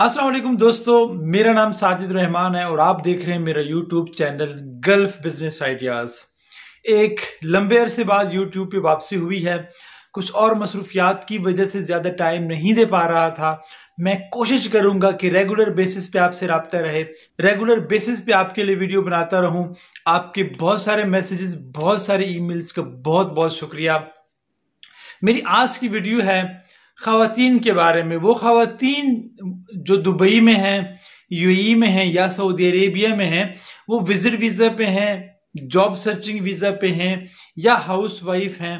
असलम दोस्तों मेरा नाम साजिद रहमान है और आप देख रहे हैं मेरा YouTube channel Gulf business ideas एक लंबे अरसे बाद यूट्यूब पे वापसी हुई है कुछ और मसरूफियात की वजह से ज़्यादा टाइम नहीं दे पा रहा था मैं कोशिश करूंगा कि रेगुलर बेसिस पे आपसे रबता रहे रेगुलर बेसिस पे आपके लिए वीडियो बनाता रहूं आपके बहुत सारे मैसेजेस बहुत सारे ईमेल्स का बहुत बहुत शुक्रिया मेरी आज की वीडियो है खातन के बारे में वो खातन जो दुबई में हैं यूएई में हैं या सऊदी अरेबिया में हैं वो विजिट वीज़ा पे हैं जॉब सर्चिंग वीज़ा पे हैं या हाउस वाइफ हैं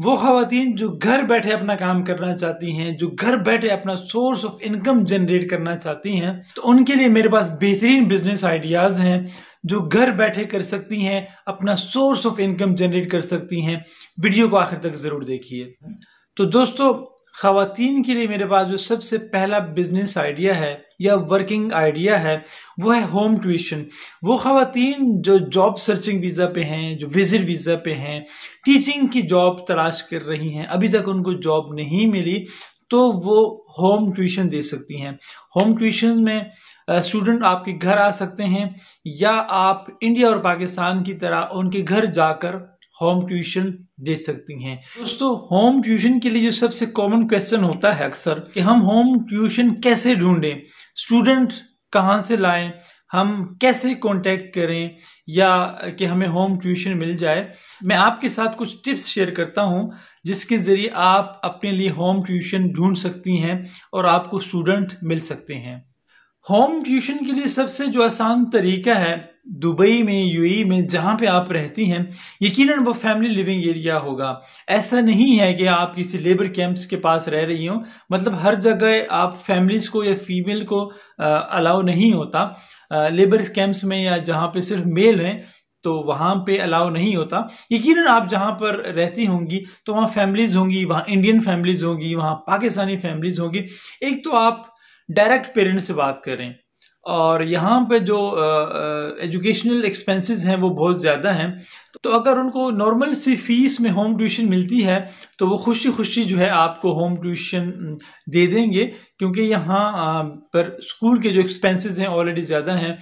वो खातन जो घर बैठे अपना काम करना चाहती हैं जो घर बैठे अपना सोर्स ऑफ इनकम जनरेट करना चाहती हैं तो उनके लिए मेरे पास बेहतरीन बिजनेस आइडियाज़ हैं जो घर बैठे कर सकती हैं अपना सोर्स ऑफ इनकम जनरेट कर सकती हैं वीडियो को आखिर तक ज़रूर देखिए तो दोस्तों खातन के लिए मेरे पास जो सबसे पहला बिजनेस आइडिया है या वर्किंग आइडिया है वो है होम ट्यूशन वो खातन जो जॉब सर्चिंग वीज़ा पे हैं जो विजिट वीज़ा पे हैं टीचिंग की जॉब तलाश कर रही हैं अभी तक उनको जॉब नहीं मिली तो वो होम ट्यूशन दे सकती हैं होम ट्यूशन में स्टूडेंट आपके घर आ सकते हैं या आप इंडिया और पाकिस्तान की तरह उनके घर जाकर होम ट्यूशन दे सकती हैं दोस्तों होम ट्यूशन के लिए जो सबसे कॉमन क्वेश्चन होता है अक्सर कि हम होम ट्यूशन कैसे ढूंढें स्टूडेंट कहाँ से लाएं हम कैसे कांटेक्ट करें या कि हमें होम ट्यूशन मिल जाए मैं आपके साथ कुछ टिप्स शेयर करता हूं जिसके ज़रिए आप अपने लिए होम ट्यूशन ढूंढ सकती हैं और आपको स्टूडेंट मिल सकते हैं होम ट्यूशन के लिए सबसे जो आसान तरीका है दुबई में यूएई में जहाँ पे आप रहती हैं यकीनन वो फैमिली लिविंग एरिया होगा ऐसा नहीं है कि आप किसी लेबर कैंप्स के पास रह रही हो मतलब हर जगह आप फैमिलीज को या फीमेल को अलाउ नहीं होता लेबर कैंप्स में या जहाँ पे सिर्फ मेल हैं तो वहाँ पे अलाउ नहीं होता यकीनन आप जहाँ पर रहती होंगी तो वहाँ फैमिलीज होंगी वहाँ इंडियन फैमिलीज होंगी वहाँ पाकिस्तानी फैमिलीज होंगी एक तो आप डायरेक्ट पेरेंट्स से बात करें और यहाँ पे जो एजुकेशनल एक्सपेंसेस हैं वो बहुत ज़्यादा हैं तो अगर उनको नॉर्मल सी फीस में होम ट्यूशन मिलती है तो वो खुशी खुशी जो है आपको होम ट्यूशन दे देंगे क्योंकि यहाँ पर स्कूल के जो एक्सपेंसेस हैं ऑलरेडी ज़्यादा हैं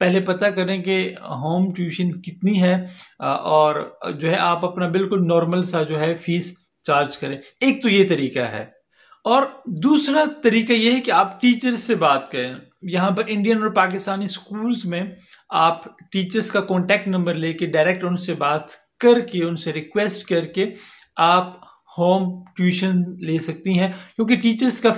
पहले पता करें कि होम ट्यूशन कितनी है और जो है आप अपना बिल्कुल नॉर्मल सा जो है फीस चार्ज करें एक तो ये तरीका है और दूसरा तरीका यह है कि आप टीचर से बात करें यहाँ पर इंडियन और पाकिस्तानी स्कूल्स में आप टीचर्स का कॉन्टैक्ट नंबर लेके डायरेक्ट उनसे बात करके उनसे रिक्वेस्ट करके आप होम ट्यूशन ले सकती हैं क्योंकि टीचर्स का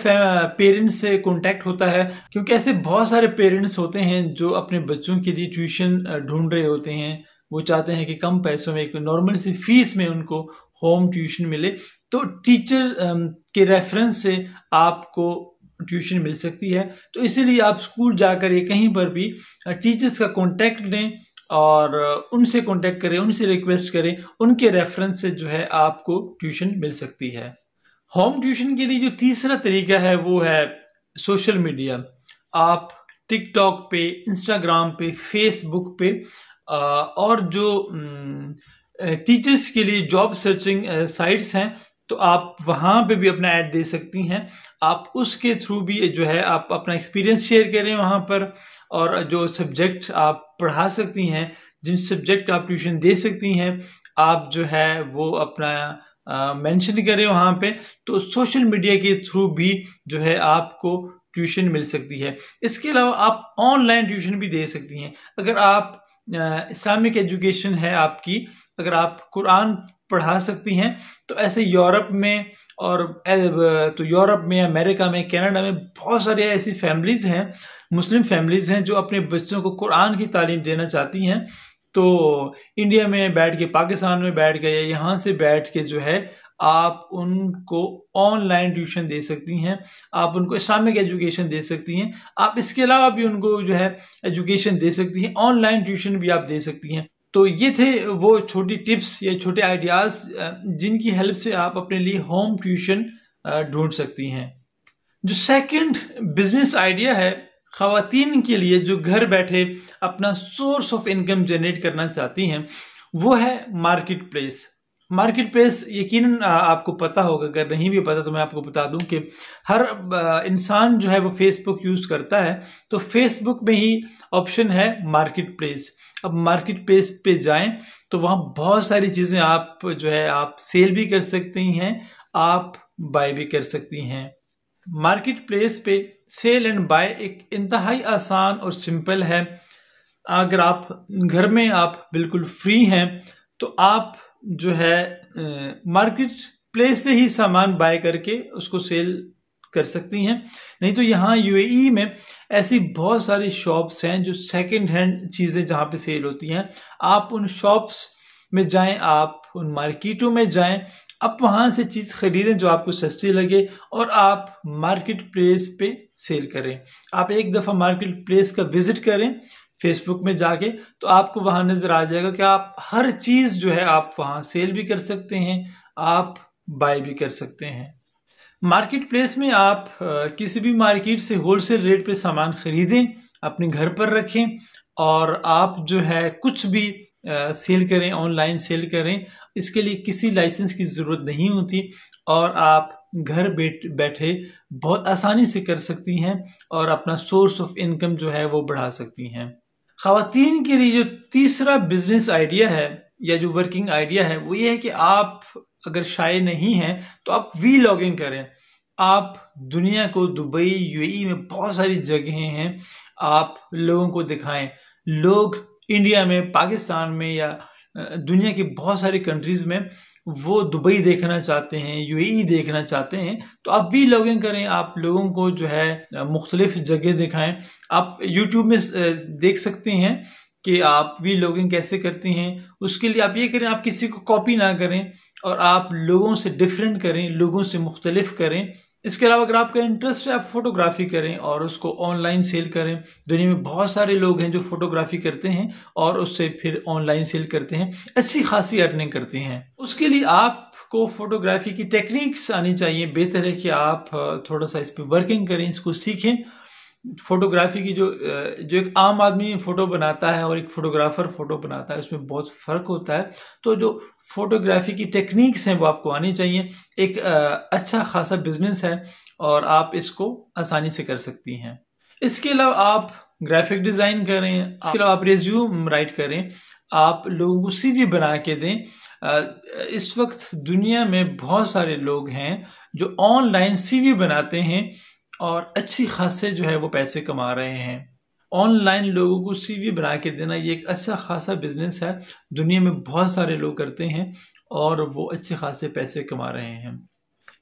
पेरेंट्स से कांटेक्ट होता है क्योंकि ऐसे बहुत सारे पेरेंट्स होते हैं जो अपने बच्चों के लिए ट्यूशन ढूंढ रहे होते हैं वो चाहते हैं कि कम पैसों में एक नॉर्मल सी फीस में उनको होम ट्यूशन मिले तो टीचर के रेफरेंस से आपको ट्यूशन मिल सकती है तो इसीलिए आप स्कूल जाकर या कहीं पर भी टीचर्स का कांटेक्ट लें और उनसे कांटेक्ट करें उनसे रिक्वेस्ट करें उनके रेफरेंस से जो है आपको ट्यूशन मिल सकती है होम ट्यूशन के लिए जो तीसरा तरीका है वो है सोशल मीडिया आप टिकटॉक पे इंस्टाग्राम पे फेसबुक पे और जो टीचर्स के लिए जॉब सर्चिंग साइट्स हैं तो आप वहाँ पे भी अपना ऐड दे सकती हैं आप उसके थ्रू भी जो है आप अपना एक्सपीरियंस शेयर करें वहाँ पर और जो सब्जेक्ट आप पढ़ा सकती हैं जिन सब्जेक्ट आप ट्यूशन दे सकती हैं आप जो है वो अपना मेंशन करें वहाँ पे तो सोशल मीडिया के थ्रू भी जो है आपको ट्यूशन मिल सकती है इसके अलावा आप ऑनलाइन ट्यूशन भी दे सकती हैं अगर आप इस्लामिक एजुकेशन है आपकी अगर आप कुरान पढ़ा सकती हैं तो ऐसे यूरोप में और तो यूरोप में अमेरिका में कनाडा में बहुत सारी ऐसी फैमिलीज़ हैं मुस्लिम फैमिलीज़ हैं जो अपने बच्चों को कुरान की तालीम देना चाहती हैं तो इंडिया में बैठ के पाकिस्तान में बैठ के या यहाँ से बैठ के जो है आप उनको ऑनलाइन ट्यूशन दे सकती हैं आप उनको इस्लामिक एजुकेशन दे सकती हैं आप इसके अलावा भी उनको जो है एजुकेशन दे सकती हैं ऑनलाइन ट्यूशन भी आप दे सकती हैं तो ये थे वो छोटी टिप्स या छोटे आइडियाज़ जिनकी हेल्प से आप अपने लिए होम ट्यूशन ढूंढ सकती हैं जो सेकंड बिजनेस आइडिया है खातन के लिए जो घर बैठे अपना सोर्स ऑफ इनकम जनरेट करना चाहती हैं वो है मार्केट प्लेस मार्केट प्लेस यकीन आपको पता होगा अगर नहीं भी पता तो मैं आपको बता दूं कि हर इंसान जो है वो फेसबुक यूज़ करता है तो फेसबुक में ही ऑप्शन है मार्केट प्लेस अब मार्केट प्लेस पे जाएं तो वहाँ बहुत सारी चीज़ें आप जो है आप सेल भी कर सकती हैं आप बाय भी कर सकती हैं मार्केट प्लेस पे सेल एंड बाय एक इंतहाई आसान और सिंपल है अगर आप घर में आप बिल्कुल फ्री हैं तो आप जो है मार्केट प्लेस से ही सामान बाय करके उसको सेल कर सकती हैं नहीं तो यहाँ यूएई e में ऐसी बहुत सारी शॉप्स हैं जो सेकंड हैंड चीज़ें जहाँ पे सेल होती हैं आप उन शॉप्स में जाएं आप उन मार्केटों में जाएं आप वहाँ से चीज़ खरीदें जो आपको सस्ती लगे और आप मार्केट प्लेस पे सेल करें आप एक दफ़ा मार्केट प्लेस का विज़िट करें फेसबुक में जाके तो आपको वहाँ नज़र आ जाएगा कि आप हर चीज़ जो है आप वहाँ सेल भी कर सकते हैं आप बाय भी कर सकते हैं मार्केट प्लेस में आप किसी भी मार्केट से होलसेल रेट पे सामान खरीदें अपने घर पर रखें और आप जो है कुछ भी सेल करें ऑनलाइन सेल करें इसके लिए किसी लाइसेंस की ज़रूरत नहीं होती और आप घर बैठ बैठे बहुत आसानी से कर सकती हैं और अपना सोर्स ऑफ इनकम जो है वो बढ़ा सकती हैं खातन के लिए जो तीसरा बिजनेस आइडिया है या जो वर्किंग आइडिया है वो ये है कि आप अगर शाये नहीं हैं तो आप वी लॉगिंग करें आप दुनिया को दुबई यूएई e में बहुत सारी जगहें हैं आप लोगों को दिखाएं लोग इंडिया में पाकिस्तान में या दुनिया की बहुत सारी कंट्रीज़ में वो दुबई देखना चाहते हैं यूएई e देखना चाहते हैं तो आप भी लॉगिन करें आप लोगों को जो है मुख्तलिफ जगह दिखाएं आप यूट्यूब में देख सकते हैं कि आप भी लॉगिन कैसे करते हैं उसके लिए आप ये करें आप किसी को कॉपी ना करें और आप लोगों से डिफरेंट करें लोगों से मुख्तलिफ करें इसके अलावा अगर आपका इंटरेस्ट है आप फोटोग्राफी करें और उसको ऑनलाइन सेल करें दुनिया में बहुत सारे लोग हैं जो फोटोग्राफी करते हैं और उससे फिर ऑनलाइन सेल करते हैं अच्छी खासी अर्निंग करते हैं उसके लिए आपको फोटोग्राफी की टेक्निक्स आनी चाहिए बेहतर है कि आप थोड़ा सा इस पर वर्किंग करें इसको सीखें फोटोग्राफी की जो जो एक आम आदमी फ़ोटो बनाता है और एक फ़ोटोग्राफ़र फ़ोटो बनाता है उसमें बहुत फ़र्क होता है तो जो फ़ोटोग्राफी की टेक्निक्स हैं वो आपको आनी चाहिए एक अच्छा खासा बिजनेस है और आप इसको आसानी से कर सकती हैं इसके अलावा आप ग्राफिक डिज़ाइन करें इसके अलावा आप रेज्यूम राइट करें आप लोगों को सी वी बना के दें इस वक्त दुनिया में बहुत सारे लोग हैं जो ऑनलाइन सी वी बनाते हैं और अच्छी खासे जो है वो पैसे कमा रहे हैं ऑनलाइन लोगों को सीवी बना के देना ये एक अच्छा खासा बिजनेस है दुनिया में बहुत सारे लोग करते हैं और वो अच्छे खासे पैसे कमा रहे हैं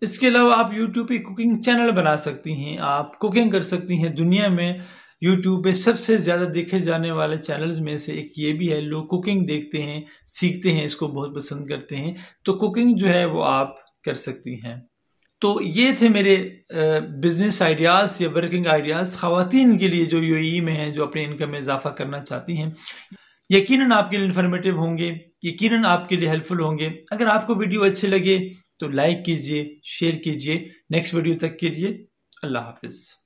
इसके अलावा आप यूट्यूब पे कुकिंग चैनल बना सकती हैं आप कुकिंग कर सकती हैं दुनिया में यूट्यूब पे सबसे ज़्यादा देखे जाने वाले चैनल्स में से एक ये भी है लोग कुकिंग देखते हैं सीखते हैं इसको बहुत पसंद करते हैं तो कुकिंग जो है वो आप कर सकती हैं तो ये थे मेरे बिज़नेस आइडियाज़ या वर्किंग आइडियाज़ ख़वान के लिए जो यू e में हैं जो अपने इनकम में इजाफा करना चाहती हैं यकीनन आपके लिए इन्फॉर्मेटिव होंगे यकीनन आपके लिए हेल्पफुल होंगे अगर आपको वीडियो अच्छे लगे तो लाइक कीजिए शेयर कीजिए नेक्स्ट वीडियो तक के लिए अल्लाह हाफिज़